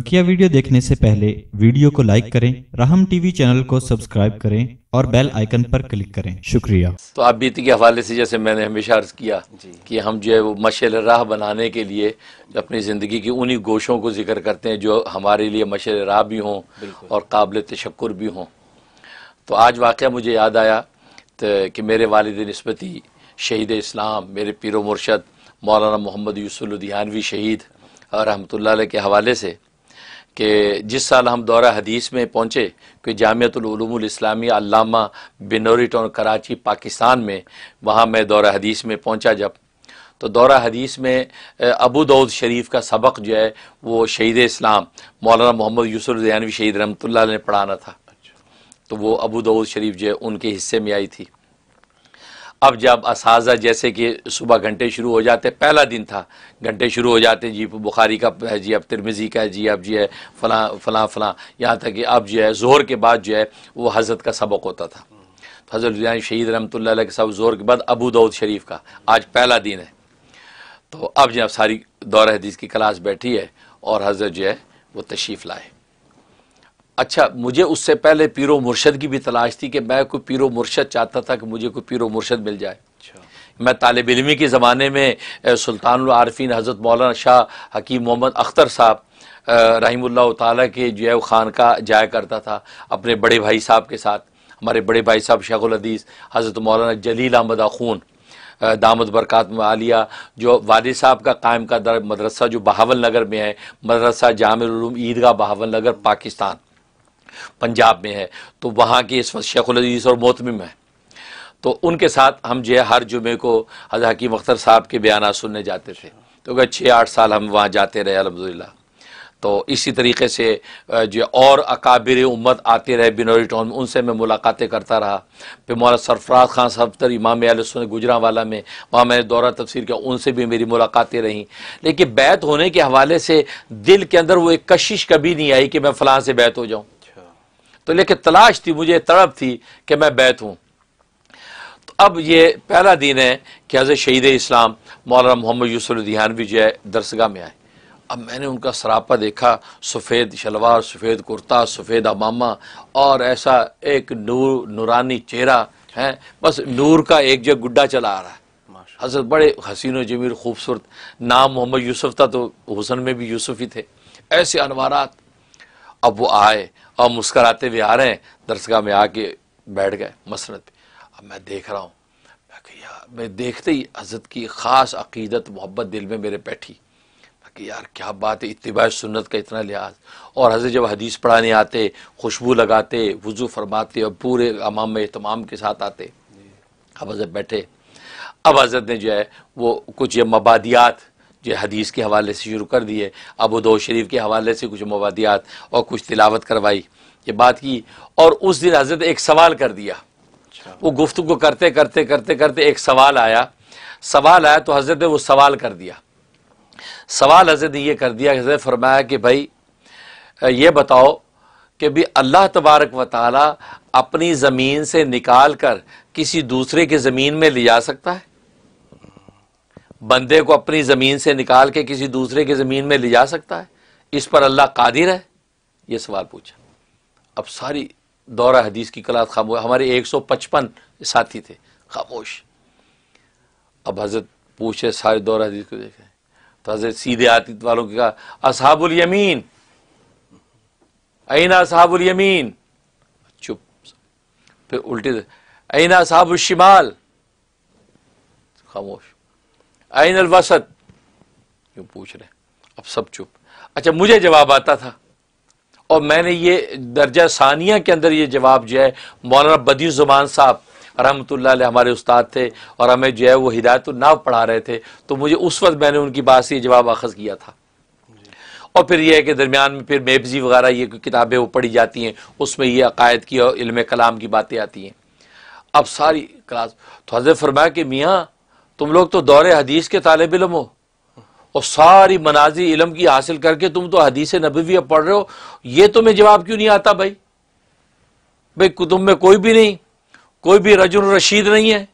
बकिया वीडियो देखने से पहले वीडियो को लाइक करें राहम टीवी चैनल को सब्सक्राइब करें और बेल आइकन पर क्लिक करें शुक्रिया तो आप बीती के हवाले से जैसे मैंने हमेशा अर्ज किया कि हम जो है वो मशल राह बनाने के लिए अपनी ज़िंदगी की उन्हीं गोशों को जिक्र करते हैं जो हमारे लिए मशल राह भी हों और काबिल तशक् भी हों तो आज वाक़ मुझे याद आया कि मेरे वालद नस्बती शहीद इस्लाम मेरे पीर मुर्शद मौलाना मोहम्मद यूसुल शहीद और रहमत के हवाले से कि जिस साल हम दौरा हदीस में पहुँचे कि जामियातलूमलामी अलामा बिनोरी टाउन कराची पाकिस्तान में वहाँ मैं दौरा हदीस में पहुँचा जब तो दौरा हदीस में अबू दाऊद शरीफ का सबक जो है वो शहीद इस्लाम मौलाना मोहम्मद यूसुफ जयानवी शहीद रहमतुल्ला ने पढ़ाना था अच्छा। तो वो अबू दाऊद शरीफ जो है उनके हिस्से में आई थी अब जब इस जैसे कि सुबह घंटे शुरू हो जाते पहला दिन था घंटे शुरू हो जाते जी बुखारी का है जी अब तिरमिज़ी का है जी अब जी है फला फला फ़लाँ यहाँ तक कि अब जो है जोहर के बाद जो है वो हजरत का सबक होता था तो हज़रत शहीद रमत के सब जोर के बाद अबू दाऊद शरीफ का आज पहला दिन है तो अब जो सारी दौर हदीस की क्लास बैठी है और हजरत जो है वो तशरीफ़ लाए अच्छा मुझे उससे पहले पीरो मुर्शद की भी तलाश थी कि मैं कोई पीरो मुर्शद चाहता था कि मुझे कोई पीरो मुर्शद मिल जाए अच्छा। मैं तालब इलमी के ज़माने में सुल्तान आरफिन हज़रत मौलाना शाह हकीम मोहम्मद अख्तर साहब रहीमल्ला ताली के जो है खान का जाया करता था अपने बड़े भाई साहब के साथ हमारे बड़े भाई साहब शेखुल हदीस हज़रत मौलाना जलील अहमद आखून दामद बरक़ात आलिया जो वाले साहब का कायम का दर मदरसा जो बहावल नगर में है मदरसा जामिलूम ईदगाह बहावल नगर पाकिस्तान पंजाब में है तो वहाँ के इस वक्त उजीज और मोतमिम है तो उनके साथ हम जो है हर जुमे को हजरत अख्तर साहब के बयान सुनने जाते थे तो अगर छः आठ साल हम वहाँ जाते रहे अलहमदिल्ला तो इसी तरीके से जो और अकाबिर उम्मत आते रहे बिनोरी टाउन में उनसे मैं मुलाकातें करता रहा फिर मौला सरफराज खान सफतर इमाम आलसन गुजरा वाला में वहाँ मैंने दौरा तफसर किया उनसे भी मेरी मुलाकातें रहीं लेकिन बैत होने के हवाले से दिल के अंदर वो एक कशिश कभी नहीं आई कि मैं फ़लाँ से बैत हो जाऊँ तो लेकिन तलाश थी मुझे तड़प थी कि मैं बैत हूँ तो अब ये पहला दिन है कि हज़रत शहीद इस्लाम मौलाना मोहम्मद यूसुफ यूसुलदिहानवी जो है दरसगाह में आए अब मैंने उनका सरापा देखा सफ़ेद शलवार सफ़ेद कुर्ता सफ़ेद अमामा और ऐसा एक नूर नूरानी चेहरा है बस नूर का एक जो गुड्डा चला आ रहा है हजरत बड़े हसीन जमीर खूबसूरत नाम मोहम्मद यूसुफ था तो हुसन में भी यूसुफ ही थे ऐसे अनवारात अब वो आए और मुस्कराते हुए आ रहे हैं दरसगाह में आके बैठ गए मसरत पे अब मैं देख रहा हूँ मैं यार मैं देखते ही हजरत की ख़ास अकीदत मोहब्बत दिल में मेरे बैठी कि यार क्या बात है इतबा सुन्नत का इतना लिहाज और हजरत जब हदीस पढ़ाने आते खुशबू लगाते वज़ू फरमाते और पूरे अमाम में अहतमाम के साथ आते अब हजरत बैठे अब हजरत ने जो है वो कुछ ये मबादियात जो हदीस के हवाले से शुरू कर दिए अबू दो शरीफ के हवाले से कुछ मवादियात और कुछ तिलावत करवाई ये बात की और उस दिन हजरत एक सवाल कर दिया अच्छा। वो गुफ्तु को करते करते करते करते एक सवाल आया सवाल आया तो हजरत ने वो सवाल कर दिया सवाल हजरत ने यह कर दिया हजरत फरमाया कि भाई ये बताओ कि भी अल्लाह तबारक व ताली अपनी ज़मीन से निकाल कर किसी दूसरे के ज़मीन में ले जा सकता है बंदे को अपनी ज़मीन से निकाल के किसी दूसरे की ज़मीन में ले जा सकता है इस पर अल्लाह कादिर है यह सवाल पूछा अब सारी दौरा हदीस की कलात खामोश हमारे एक सौ पचपन साथी थे खामोश अब हज़रत पूछे सारे दौरा हदीस को देखे तो हज़रत सीधे आतीत वालों के कहा असहाबुल यमीन ऐना साहबुल यमीन चुप फिर उल्टे ऐना असहाबुल शिमाल खामोश आइन अलवासत क्यों पूछ रहे अब सब चुप अच्छा मुझे जवाब आता था और मैंने ये दर्जा सानिया के अंदर ये जवाब जो है मौलाना जुबान साहब रहमतुल्ला हमारे उस्ताद थे और हमें जो है वो नाव पढ़ा रहे थे तो मुझे उस वक्त मैंने उनकी बात से जवाब अखज़ किया था और फिर यह है कि दरमियान में फिर मेबजी वगैरह ये किताबें वो पढ़ी जाती हैं उसमें ये अकायद की और इल्म कलाम की बातें आती हैं अब सारी क्लास तो हजरत फरमाया कि मियाँ तुम लोग तो दौरे हदीस के तालब इलम हो और सारी मनाजी इलम की हासिल करके तुम तो हदीस नबवी पढ़ रहे हो ये तुम्हें जवाब क्यों नहीं आता भाई भाई तुम में कोई भी नहीं कोई भी रजुल रशीद नहीं है,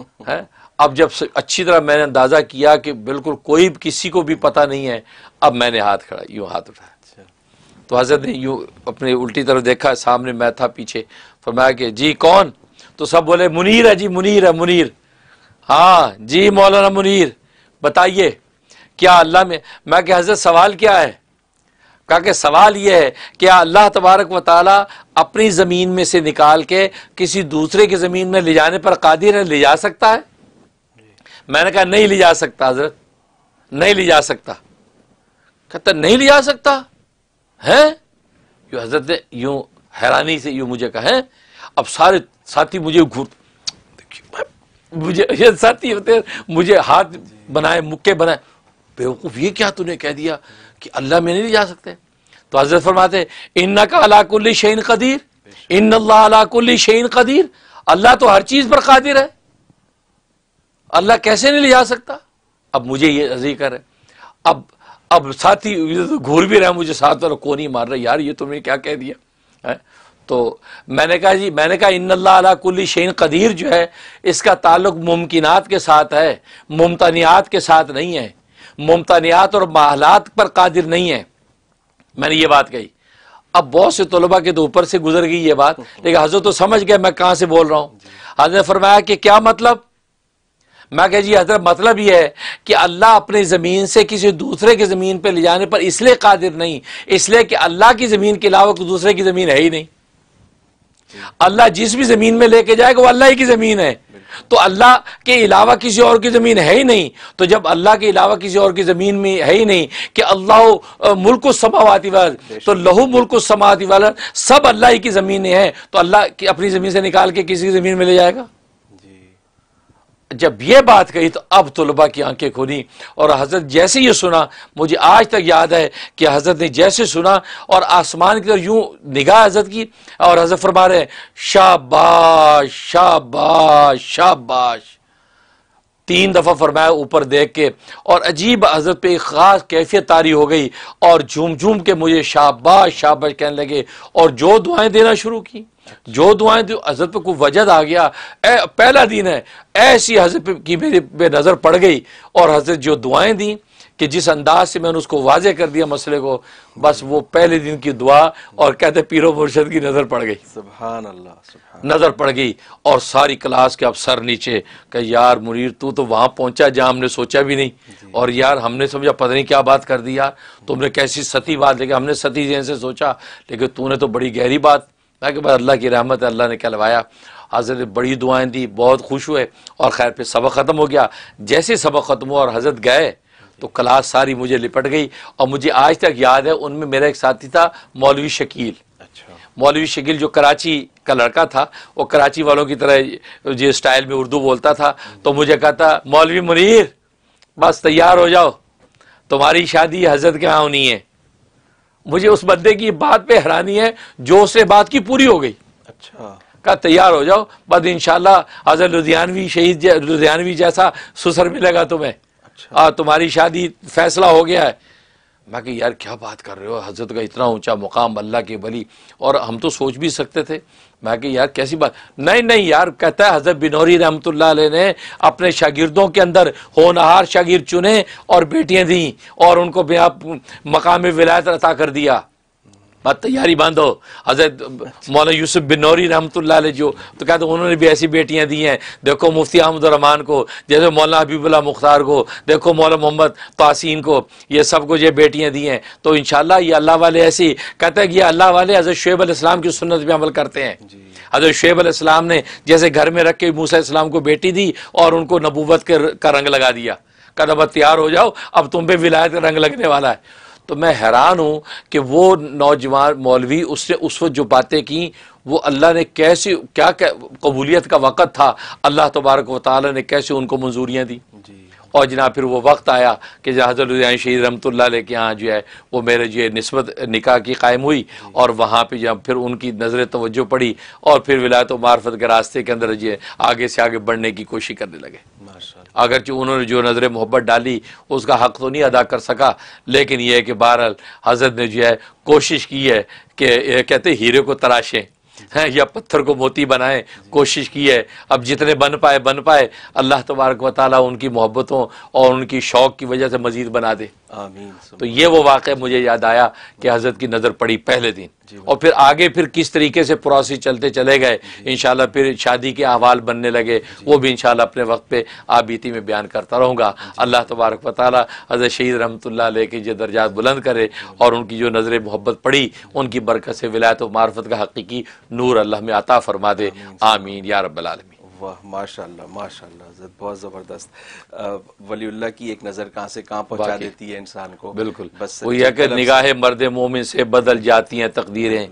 है? अब जब अच्छी तरह मैंने अंदाज़ा किया कि बिल्कुल कोई किसी को भी पता नहीं है अब मैंने हाथ खड़ा यूं हाथ उठाया अच्छा। तो हजरत ने यूं अपने उल्टी तरफ देखा सामने मैं था पीछे फरमाया कि जी कौन तो सब बोले मुनीर है जी मुनीर है मुनीर हाँ जी मौलाना मुनीर बताइए क्या अल्लाह में मैं कि हजरत सवाल क्या है कहा कि सवाल यह है कि अल्लाह तबारक व अपनी ज़मीन में से निकाल के किसी दूसरे की ज़मीन में ले जाने पर कादिर है ले जा सकता है मैंने कहा नहीं ले जा सकता हजरत नहीं ले जा सकता कहता तो नहीं ले जा सकता है यू हजरत ने यूँ हैरानी से यूँ मुझे कहें अब सारे साथी मुझे घूर देखिए मैं मुझे ये साथी ही होते मुझे हाथ बनाए मुक्के बनाए बेवकूफ़ ये क्या तूने कह दिया कि अल्लाह में नहीं जा सकते तो हजरत फरमाते इन्ना का अलाकुल्ली शहीन कदीर इन अलाकुल्ली शहीन कदीर अल्लाह तो हर चीज़ पर कादिर है अल्लाह कैसे नहीं ले जा सकता अब मुझे ये जिक्र है अब अब साथी तो घूर भी रहा मुझे साथ और कोनी मार रहा यार ये तुमने क्या कह दिया है तो मैंने कहा जी मैंने कहा इन अला कुल्ली शैन कदीर जो है इसका ताल्लुक मुमकिनात के साथ है मुमतानियात के साथ नहीं है मुमतानियात और माहलात पर कादिर नहीं है मैंने ये बात कही अब बहुत से तलबा के तो ऊपर से गुजर गई ये बात लेकिन हजरत तो समझ गया मैं कहाँ से बोल रहा हूँ हजरत फरमाया कि क्या मतलब मैं कह जी हजरत मतलब ये है कि अल्लाह अपनी ज़मीन से किसी दूसरे की ज़मीन पर ले जाने पर इसलिए कादिर नहीं इसलिए कि अल्लाह की ज़मीन के अलावा दूसरे की ज़मीन है ही नहीं अल्लाह जिस भी जमीन में लेके जाएगा वो अल्लाह ही की जमीन है तो अल्लाह के अलावा किसी और की ज़मीन है ही नहीं तो जब अल्लाह के अलावा किसी और की ज़मीन में है ही नहीं कि अल्लाह मुल्क समावाती वाल तो लहू मुल्क समावाती वाल सब अल्लाह ही की ज़मीन है तो अल्लाह अपनी ज़मीन से निकाल के किसी की ज़मीन में ले जाएगा जब यह बात कही तो अब तलबा की आंखें खोली और हज़रत जैसे ये सुना मुझे आज तक याद है कि हज़रत ने जैसे सुना और आसमान की तरफ यूं निगाह हज़रत की और हज़रत फरमा रहे शाबाश शाबाश शाबाश तीन दफ़ा फरमाया ऊपर देख के और अजीब हजरत पे एक ख़ास कैफियत तारी हो गई और झूम झूम के मुझे शाबाश शाबाश कहने लगे और जो दुआएं देना शुरू की जो दुआएं तो हजरत पे कोई वजह आ गया ए, पहला दिन है ऐसी हजरत की मेरे पे नज़र पड़ गई और हजरत जो दुआएं दी कि जिस अंदाज से मैंने उसको वाजे कर दिया मसले को बस वो पहले दिन की दुआ और कहते पीरो मुर्शद की नज़र पड़ गई अल्लाह नज़र पड़ गई और सारी क्लास के अब सर नीचे कि यार मुनीर तू तो वहां पहुंचा जहां हमने सोचा भी नहीं और यार हमने समझा पता नहीं क्या बात कर दी यार तुमने कैसी सती बात लेकिन हमने सती जैसे सोचा लेकिन तूने तो बड़ी गहरी बात ताकि बस अल्लाह की रहमत अल्लाह ने कहलवाया हज़रत बड़ी दुआएं दी बहुत खुश हुए और खैर फिर सबक ख़त्म हो गया जैसे सबक ख़त्म हुआ और हज़रत गए तो क्लास सारी मुझे लिपट गई और मुझे आज तक याद है उनमें मेरा एक साथी था मौलवी शकील अच्छा मौलवी शकील जो कराची का लड़का था वो कराची वालों की तरह जो स्टाइल में उर्दू बोलता था तो मुझे कहता मौलवी मुनीर बस तैयार हो जाओ तुम्हारी शादी हजरत के यहाँ होनी है मुझे उस बंदे की बात पे हैरानी है जो उससे बात की पूरी हो गई अच्छा का तैयार हो जाओ बस इनशाला अजर लुधियानवी शहीद लुधियानवी जैसा सुसर मिलेगा तुम्हें अच्छा। आ, तुम्हारी शादी फैसला हो गया है मैं कि यार क्या बात कर रहे हो हज़रत का इतना ऊंचा मुकाम अल्लाह के बली और हम तो सोच भी सकते थे मैं कि यार कैसी बात नहीं नहीं यार कहता है हज़रत बिनौरी रहमत ने अपने शागिर्दों के अंदर होनहार शागिर्द चुने और बेटियाँ दीं और उनको मकामी विलायत अता कर दिया बात तैयारी तो बांधो हजरत मौलाना यूसुफ बिन नौरी रहमत जो तो कहते तो उन्होंने भी ऐसी बेटियाँ दी हैं देखो मुफ्ती अहमदुलरहमान को जैसे मौलाना हबीबुल्ला मुख्तार को देखो मौलाना मोहम्मद तासीन को ये सबको ये बेटियाँ दी हैं तो इन ये अल्लाह वाले ऐसी कहते हैं कि ये अल्लाह वाले हज़रत शुब इस्लाम की सुनत पर अमल करते हैं हज़रत शुब इस्लाम ने जैसे घर में रख के मूसा इस्लाम को बेटी दी और उनको नबूबत के का रंग लगा दिया कदम तैयार हो जाओ अब तुम पे विलायत का रंग लगने वाला है तो मैं हैरान हूं कि वो नौजवान मौलवी उससे उस वक्त जो बातें की वो अल्लाह ने कैसी क्या, क्या कबूलियत का वक़्त था अल्लाह तबारक वाली ने कैसे उनको मंजूरियाँ दी जी और जना फिर वो वक्त आया कि जहाँ हज़रत शहीद रमतुल्ला के यहाँ जो है वो मेरे जो है नस्बत निका की कायम हुई और वहाँ पर जब फिर उनकी नज़र तोज्जो पड़ी और फिर विलायत मार्फत के रास्ते के अंदर जो है आगे से आगे बढ़ने की कोशिश करने लगे अगर जो उन्होंने जो नज़र मोहब्बत डाली उसका हक़ तो नहीं अदा कर सका लेकिन यह है कि बहरहाल हज़रत ने जो है कोशिश की है कि कहते हीरे को तराशें हैं या पत्थर को मोती बनाएं कोशिश की है अब जितने बन पाए बन पाए अल्लाह तबारक वाली उनकी मोहब्बतों और उनकी शौक़ की वजह से मज़ीद बना दे तो ये वो वाक़ मुझे याद आया कि हज़रत की नज़र पड़ी पहले दिन और फिर आगे फिर किस तरीके से प्रोसी चलते चले गए इन फिर शादी के अहवाल बनने लगे वो भी इन अपने वक्त पे आबीती में बयान करता रहूँगा अल्लाह तबारक वाली ताली हज़रत शहीद रहमतुल्ला के जो दर्जात बुलंद करे और उनकी जो नज़र मोहब्बत पड़ी उनकी बरकत से विलायत मार्फत का हकीकी नूर अल्लाह में अता फरमा दे आमीन या रबालमीन वाह माशाल्लाह माशाल्लाह बहुत ज़बरदस्त वलीउल्लाह की एक नज़र कहाँ से कहाँ पहुंचा देती है इंसान को बिल्कुल बस वो यह कि निगाह मर्द मोमिन से बदल जाती हैं तकदीरें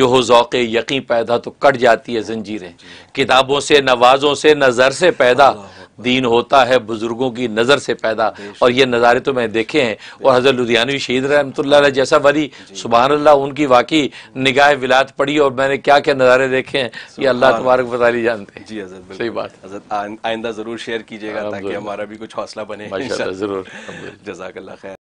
जो हो ज़ौक़ यकीन पैदा तो कट जाती है जंजीरें किताबों से नवाज़ों से नज़र से पैदा दीन होता है बुजुर्गों की नज़र से पैदा और ये नज़ारे तो मैंने देखे हैं और हज़रत लुधियानवी शहीद रहमत जैसा वरी सुबह अल्लाह उनकी वाकई निगाह विलात पड़ी और मैंने क्या क्या नज़ारे देखे हैं ये अल्लाह तुम्हारे बता ली जानते हैं जी हजरत सही बात हजरत आइंदा ज़रूर शेयर कीजिएगा ताकि हमारा भी कुछ हौसला बने ज़रूर जजाक खैर